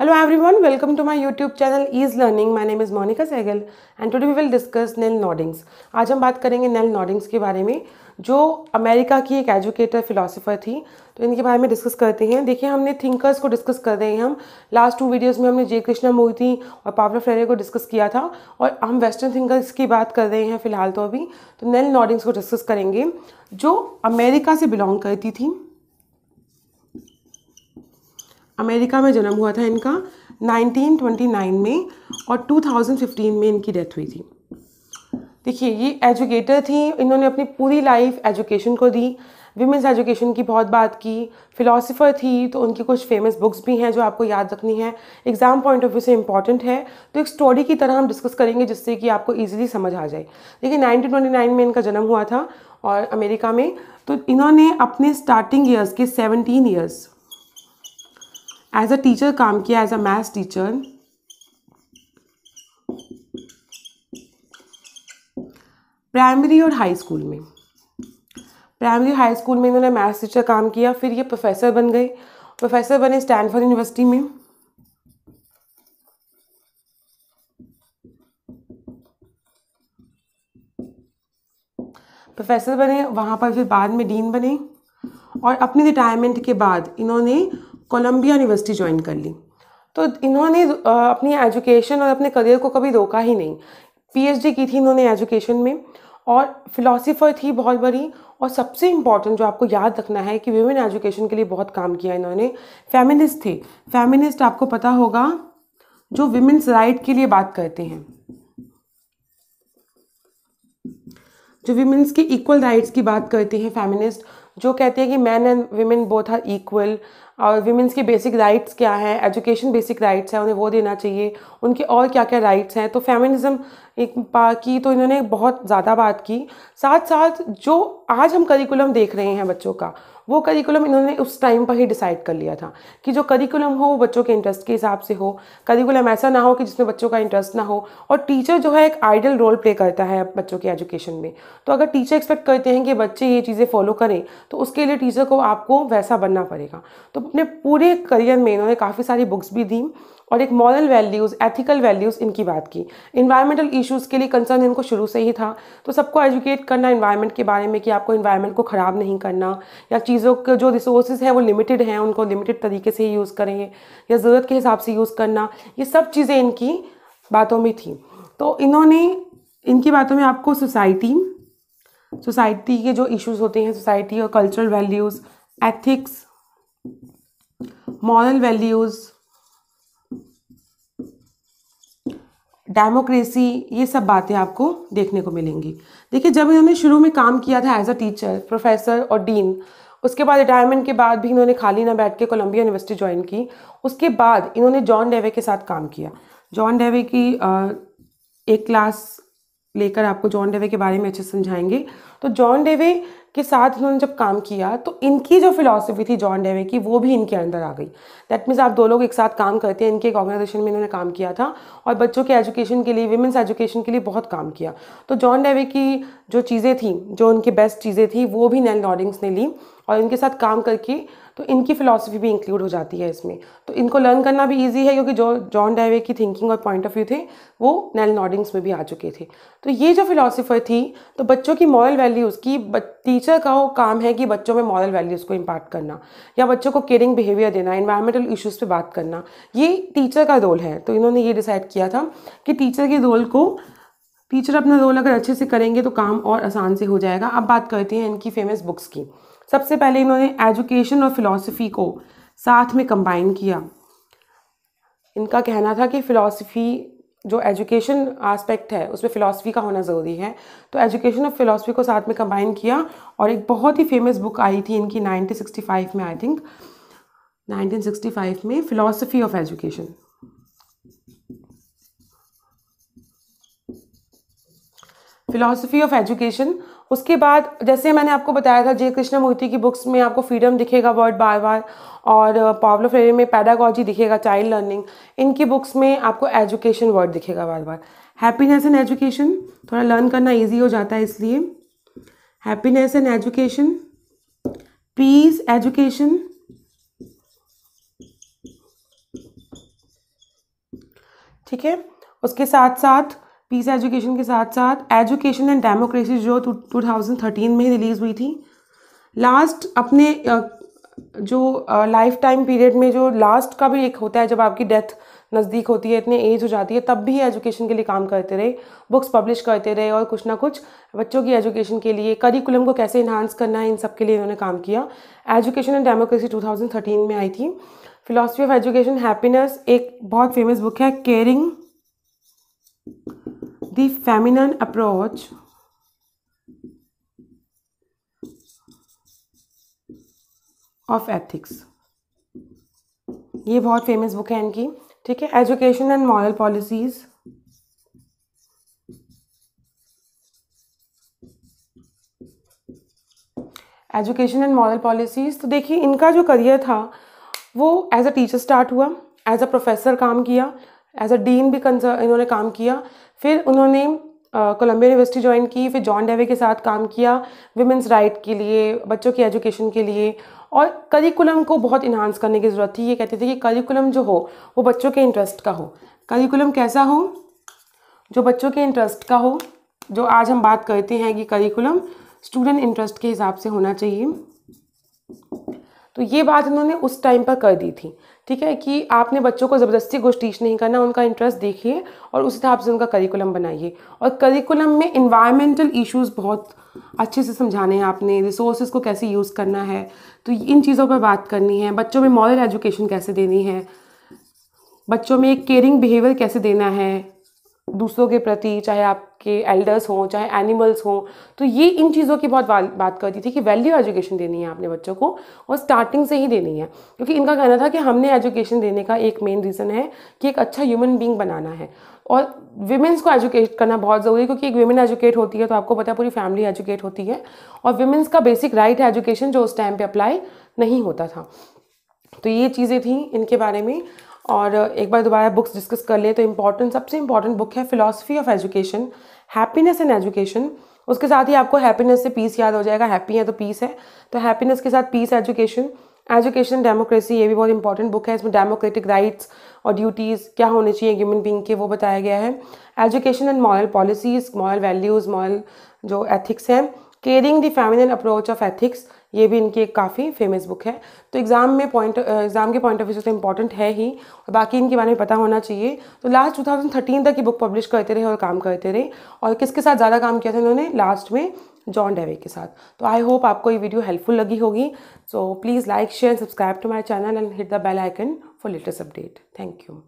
every one welcome to my YouTube channel is learning my name is Monika Sehgal and today we will discuss Nel Noddings आज हम बात करेंगे nail नॉडिंग्स के बारे में जो अमेरिका की एक एजुकेटर फिलोसोफर थी तो इनके बारे में डिस्कस करते हैं देखिए हमने थिंकर्स को डिस्कस कर रहे हैं हम लास्ट टू वीडियोज़ में हमने जय कृष्णा मोहिती और पावलो फ्रेरे को डिस्कस किया था और हम वेस्टर्न थिंकर्स की बात कर रहे हैं फिलहाल तो अभी तो नेल नॉडिंग्स को डिस्कस करेंगे जो अमेरिका से बिलोंग करती थी अमेरिका में जन्म हुआ था इनका 1929 में और 2015 में इनकी डेथ हुई थी देखिए ये एजुकेटर थी इन्होंने अपनी पूरी लाइफ एजुकेशन को दी विमेंस एजुकेशन की बहुत बात की फ़िलासफ़र थी तो उनकी कुछ फेमस बुक्स भी हैं जो आपको याद रखनी है एग्ज़ाम पॉइंट ऑफ व्यू से इंपॉर्टेंट है तो एक स्टोरी की तरह हम डिस्कस करेंगे जिससे कि आपको ईजिली समझ आ जाए देखिए 1929 में इनका जन्म हुआ था और अमेरिका में तो इन्होंने अपने स्टार्टिंग ईयर्स के seventeen years as a teacher काम किया as a maths teacher primary और हाई स्कूल में प्राइमरी हाई स्कूल में इन्होंने मैथ्स टीचर काम किया फिर ये प्रोफेसर बन गए प्रोफेसर बने स्टैनफोर्ड यूनिवर्सिटी में प्रोफेसर बने वहाँ पर फिर बाद में डीन बने और अपनी रिटायरमेंट के बाद इन्होंने कोलंबिया यूनिवर्सिटी ज्वाइन कर ली तो इन्होंने अपनी एजुकेशन और अपने करियर को कभी रोका ही नहीं पीएचडी की थी इन्होंने एजुकेशन में और फिलोसफर थी बहुत बड़ी और सबसे इम्पॉर्टेंट जो आपको याद रखना है कि वेमेन एजुकेशन के लिए बहुत काम किया इन्होंने फेमिनिस्ट थे फेमिनिस्ट आपको पता होगा जो वीमेंस राइट के लिए बात करते हैं जो विमेंस के इक्वल राइट्स की बात करते हैं फेमिनिस्ट जो कहते हैं कि man and women both are equal और वीमेंस की बेसिक राइट्स क्या हैं एजुकेशन बेसिक राइट्स हैं उन्हें वो देना चाहिए उनके और क्या क्या राइट्स हैं तो फेमिनिज्म एक की तो इन्होंने बहुत ज़्यादा बात की साथ साथ जो आज हम करिकुलम देख रहे हैं बच्चों का वो करिकुलम इन्होंने उस टाइम पर ही डिसाइड कर लिया था कि जो करिकुलम हो वो बच्चों के इंटरेस्ट के हिसाब से हो करिकुलम ऐसा ना हो कि जिसमें बच्चों का इंटरेस्ट ना हो और टीचर जो है एक आइडल रोल प्ले करता है बच्चों के एजुकेशन में तो अगर टीचर एक्सपेक्ट करते हैं कि बच्चे ये चीज़ें फॉलो करें तो उसके लिए टीचर को आपको वैसा बनना पड़ेगा तो अपने पूरे करियर में इन्होंने काफ़ी सारी बुक्स भी दी और एक मॉरल वैल्यूज़ एथिकल वैल्यूज़ इनकी बात की इन्वायरमेंटल इश्यूज़ के लिए कंसर्न इनको शुरू से ही था तो सबको एजुकेट करना इन्वायरमेंट के बारे में कि आपको इन्वायरमेंट को ख़राब नहीं करना या चीज़ों के जो रिसोर्सेज हैं वो लिमिटेड हैं उनको लिमिटेड तरीके से ही यूज़ करें या ज़रूरत के हिसाब से यूज़ करना ये सब चीज़ें इनकी बातों में थी तो इन्होंने इनकी बातों में आपको सोसाइटी सोसाइटी के जो इश्यूज होते हैं सोसाइटी और cultural values ethics moral values democracy ये सब बातें आपको देखने को मिलेंगी देखिए जब इन्होंने शुरू में काम किया था एज अ टीचर प्रोफेसर और डीन उसके बाद रिटायरमेंट के बाद भी इन्होंने खाली ना बैठ के कोलंबिया यूनिवर्सिटी ज्वाइन की उसके बाद इन्होंने जॉन डेवे के साथ काम किया जॉन डेवे की एक क्लास लेकर आपको जॉन डेवे के बारे में अच्छे समझाएंगे तो जॉन डेवे के साथ उन्होंने जब काम किया तो इनकी जो फिलॉसफी थी जॉन डेवे की वो भी इनके अंदर आ गई दैट मीन्स आप दो लोग एक साथ काम करते हैं इनके एक ऑर्गेनाइजेशन में इन्होंने काम किया था और बच्चों के एजुकेशन के लिए वुमेंस एजुकेशन के लिए बहुत काम किया तो जॉन डेवे की जो चीज़ें थी जो उनकी बेस्ट चीज़ें थी वो भी नैन लॉडिंग्स ने ली और इनके साथ काम करके तो इनकी फिलॉसफी भी इंक्लूड हो जाती है इसमें तो इनको लर्न करना भी ईजी है क्योंकि जो जॉन डेवे की थिंकिंग और पॉइंट ऑफ व्यू थे वो नैल नॉडिंग्स में भी आ चुके थे तो ये जो फिलॉसफर थी तो बच्चों की मॉरल वैल्यूज़ की टीच टीचर का वो काम है कि बच्चों में मॉरल वैल्यूज़ को इम्पार्ट करना या बच्चों को केयरिंग बिहेवियर देना इन्वायरमेंटल इश्यूज़ पे बात करना ये टीचर का रोल है तो इन्होंने ये डिसाइड किया था कि टीचर के रोल को टीचर अपना रोल अगर अच्छे से करेंगे तो काम और आसान से हो जाएगा अब बात करते हैं इनकी फेमस बुक्स की सबसे पहले इन्होंने एजुकेशन और फिलॉसफी को साथ में कंबाइन किया इनका कहना था कि फ़िलासफ़ी जो एजुकेशन आस्पेक्ट है उसमें फ़िलासफ़ी का होना ज़रूरी है तो एजुकेशन और फिलासफ़ी को साथ में कंबाइन किया और एक बहुत ही फेमस बुक आई थी इनकी 1965 में आई थिंक 1965 में philosophy of education philosophy of education उसके बाद जैसे मैंने आपको बताया था जय कृष्णमूर्ति की बुक्स में आपको फ्रीडम दिखेगा वर्ड बार बार और पावलो uh, फ्रेरे में पैदागॉजी दिखेगा चाइल्ड लर्निंग इनकी बुक्स में आपको एजुकेशन वर्ड दिखेगा बार बार हैप्पीनेस एंड एजुकेशन थोड़ा लर्न करना ईजी हो जाता है इसलिए happiness and education peace education ठीक है उसके साथ साथ पीस एजुकेशन के साथ साथ एजुकेशन एंड डेमोक्रेसी जो टू थाउजेंड थर्टीन में ही रिलीज़ हुई थी लास्ट अपने जो लाइफ टाइम पीरियड में जो लास्ट का भी एक होता है जब आपकी डेथ नज़दीक होती है इतने एज हो जाती है तब भी एजुकेशन के लिए काम करते रहे बुक्स पब्लिश करते रहे और कुछ ना कुछ बच्चों की एजुकेशन के लिए करिकुलम को कैसे इन्हांस करना है इन सब के लिए इन्होंने काम किया एजुकेशन एंड डेमोक्रेसी 2013 में आई थी फिलोसफी ऑफ एजुकेशन हैप्पीनेस एक बहुत फेमस बुक है caring the feminine approach of ethics ये बहुत फेमस बुक है इनकी ठीक है education and moral policies education and moral policies तो देखिए इनका जो करियर था वो एज अ टीचर स्टार्ट हुआ एज अ प्रोफेसर काम किया एज अ डीन भी कंसर इन्होंने काम किया फिर उन्होंने कोलंबिया यूनिवर्सिटी ज्वाइन की फिर जॉन डेवे के साथ काम किया वुमेंस राइट के लिए बच्चों की एजुकेशन के लिए और करिकुलम को बहुत इन्हांस करने की ज़रूरत थी ये कहते थे कि करिकुलम जो हो वो बच्चों के इंटरेस्ट का हो करिकुलम कैसा हो जो बच्चों के इंटरेस्ट का हो जो आज हम बात करते हैं कि करिकुलम स्टूडेंट इंटरेस्ट के हिसाब से होना चाहिए तो ये बात इन्होंने उस टाइम पर कर दी थी ठीक है कि आपने बच्चों को ज़बरदस्ती कुछ टीच नहीं करना उनका इंटरेस्ट देखिए और उस हिसाब से उनका करिकुलम बनाइए और करिकुलम में इन्वायरमेंटल इश्यूज़ बहुत अच्छे से समझाने हैं आपने रिसोर्सेज को कैसे यूज़ करना है तो इन चीज़ों पर बात करनी है बच्चों में मॉरल एजुकेशन कैसे देनी है बच्चों में एक केयरिंग बिहेवियर कैसे देना है दूसरों के प्रति चाहे आपके एल्डर्स हों चाहे एनिमल्स हों तो ये इन चीज़ों की बहुत बात करती थी कि वैल्यू एजुकेशन देनी है आपने बच्चों को और स्टार्टिंग से ही देनी है क्योंकि इनका कहना था कि हमने एजुकेशन देने का एक मेन रीज़न है कि एक अच्छा ह्यूमन बींग बनाना है और विमेंस को एजुकेट करना बहुत ज़रूरी है क्योंकि एक विमेन एजुकेट होती है तो आपको पता है पूरी फैमिली एजुकेट होती है और विमेंस का बेसिक राइट है एजुकेशन जो उस टाइम पर अप्लाई नहीं होता था तो ये चीज़ें थी इनके बारे में और एक बार दोबारा बुक्स डिस्कस कर लें तो इम्पॉर्टेंट सबसे इम्पॉर्टेंट बुक है philosophy of education happiness in education उसके साथ ही आपको हैप्पीनेस से पीस याद हो जाएगा हैप्पी है तो पीस है तो हैप्पीनेस के साथ पीस एजुकेशन एजुकेशन डेमोक्रेसी ये भी बहुत इंपॉर्टेंट बुक है इसमें डेमोक्रेटिक राइट्स और ड्यूटीज़ क्या होने चाहिए ह्यूमन बींग के वो बताया गया है education and moral policies moral values moral जो एथिक्स हैं caring the feminine approach of ethics ये भी इनकी एक काफ़ी फेमस बुक है तो एग्ज़ाम में पॉइंट एग्ज़ाम के पॉइंट ऑफ व्यू से इंपॉर्टेंट तो है ही और बाकी इनके बारे में पता होना चाहिए तो लास्ट 2013 तक ये बुक पब्लिश करते रहे और काम करते रहे और किसके साथ ज़्यादा काम किया था इन्होंने लास्ट में जॉन डेवे के साथ तो आई होप आपको ये वीडियो हेल्पफुल लगी होगी so please like share subscribe to my channel and hit the bell icon for latest update thank you